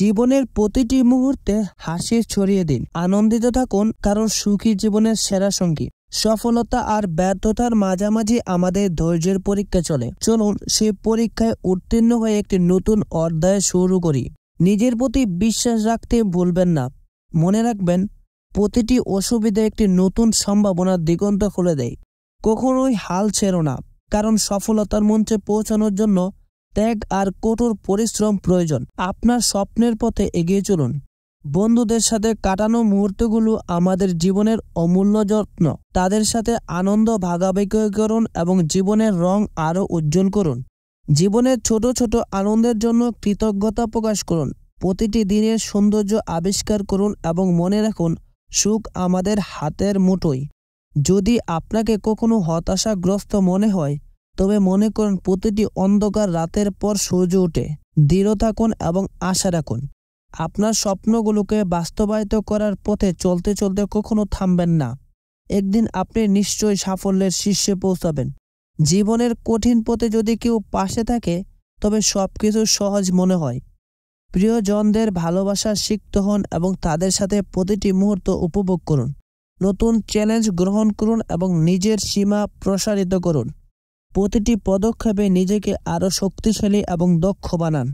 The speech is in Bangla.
জীবনের প্রতিটি মুহূর্তে হাসি ছড়িয়ে দিন আনন্দিত থাকুন কারণ সুখী জীবনের সেরা সঙ্গী সফলতা আর ব্যর্থতার মাঝামাঝি আমাদের ধৈর্যের পরীক্ষা চলে চলুন সে পরীক্ষায় উত্তীর্ণ হয়ে একটি নতুন অধ্যায় শুরু করি নিজের প্রতি বিশ্বাস রাখতে ভুলবেন না মনে রাখবেন প্রতিটি অসুবিধা একটি নতুন সম্ভাবনার দিগন্ত খুলে দেয় কখনোই হাল ছেড়ো না কারণ সফলতার মঞ্চে পৌঁছানোর জন্য ত্যাগ আর কঠোর পরিশ্রম প্রয়োজন আপনার স্বপ্নের পথে এগিয়ে চলুন বন্ধুদের সাথে কাটানো মুহূর্তগুলো আমাদের জীবনের অমূল্য যত্ন তাদের সাথে আনন্দ ভাগাভাগি করুন এবং জীবনের রং আরও উজ্জ্বল করুন জীবনের ছোট ছোট আনন্দের জন্য কৃতজ্ঞতা প্রকাশ করুন প্রতিটি দিনের সৌন্দর্য আবিষ্কার করুন এবং মনে রাখুন সুখ আমাদের হাতের মুঠোই যদি আপনাকে কখনো হতাশাগ্রস্ত মনে হয় তবে মনে করুন প্রতিটি অন্ধকার রাতের পর সূর্য ওঠে দৃঢ় থাকুন এবং আশা রাখুন আপনার স্বপ্নগুলোকে বাস্তবায়িত করার পথে চলতে চলতে কখনো থামবেন না একদিন আপনি নিশ্চয়ই সাফল্যের শীর্ষে পৌঁছাবেন জীবনের কঠিন পথে যদি কেউ পাশে থাকে তবে সব কিছু সহজ মনে হয় প্রিয়জনদের ভালোবাসা শিখতে হন এবং তাদের সাথে প্রতিটি মুহূর্ত উপভোগ করুন নতুন চ্যালেঞ্জ গ্রহণ করুন এবং নিজের সীমা প্রসারিত করুন প্রতিটি পদক্ষেপে নিজেকে আরও শক্তিশালী এবং দক্ষ বানান